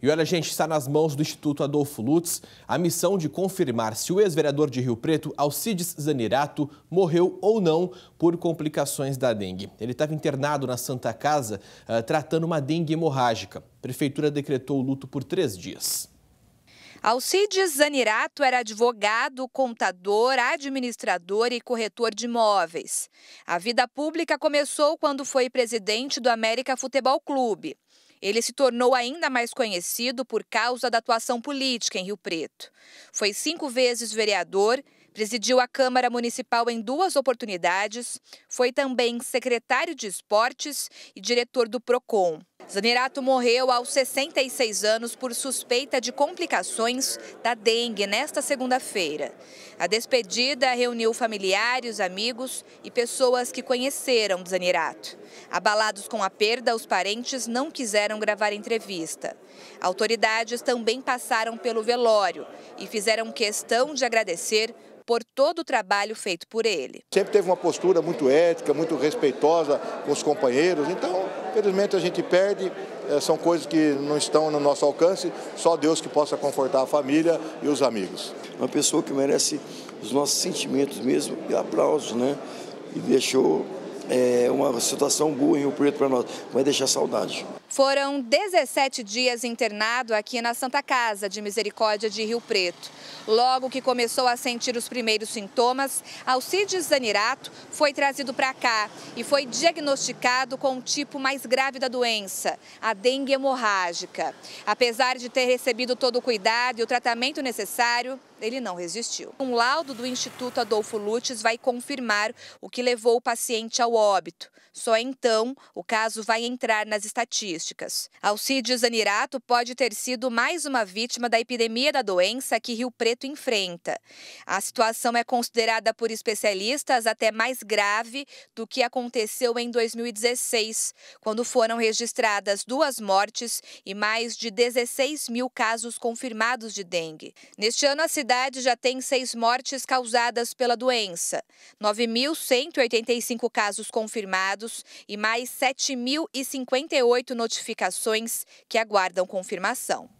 E olha, gente, está nas mãos do Instituto Adolfo Lutz a missão de confirmar se o ex-vereador de Rio Preto, Alcides Zanirato, morreu ou não por complicações da dengue. Ele estava internado na Santa Casa uh, tratando uma dengue hemorrágica. A prefeitura decretou o luto por três dias. Alcides Zanirato era advogado, contador, administrador e corretor de imóveis. A vida pública começou quando foi presidente do América Futebol Clube. Ele se tornou ainda mais conhecido por causa da atuação política em Rio Preto. Foi cinco vezes vereador, presidiu a Câmara Municipal em duas oportunidades, foi também secretário de Esportes e diretor do PROCON. Zanirato morreu aos 66 anos por suspeita de complicações da dengue nesta segunda-feira. A despedida reuniu familiares, amigos e pessoas que conheceram Zanirato. Abalados com a perda, os parentes não quiseram gravar entrevista. Autoridades também passaram pelo velório e fizeram questão de agradecer por todo o trabalho feito por ele. Sempre teve uma postura muito ética, muito respeitosa com os companheiros, então Infelizmente a gente perde, é, são coisas que não estão no nosso alcance, só Deus que possa confortar a família e os amigos. Uma pessoa que merece os nossos sentimentos mesmo e aplausos, né? E deixou é, uma situação boa em Rio Preto para nós, vai deixar saudade. Foram 17 dias internado aqui na Santa Casa de Misericórdia de Rio Preto. Logo que começou a sentir os primeiros sintomas, Alcides Zanirato foi trazido para cá e foi diagnosticado com o tipo mais grave da doença, a dengue hemorrágica. Apesar de ter recebido todo o cuidado e o tratamento necessário, ele não resistiu. Um laudo do Instituto Adolfo Lutz vai confirmar o que levou o paciente ao óbito. Só então o caso vai entrar nas estatísticas. Alcides Anirato pode ter sido mais uma vítima da epidemia da doença que Rio Preto enfrenta. A situação é considerada por especialistas até mais grave do que aconteceu em 2016, quando foram registradas duas mortes e mais de 16 mil casos confirmados de dengue. Neste ano, a cidade já tem seis mortes causadas pela doença, 9.185 casos confirmados e mais 7.058 notificados notificações que aguardam confirmação.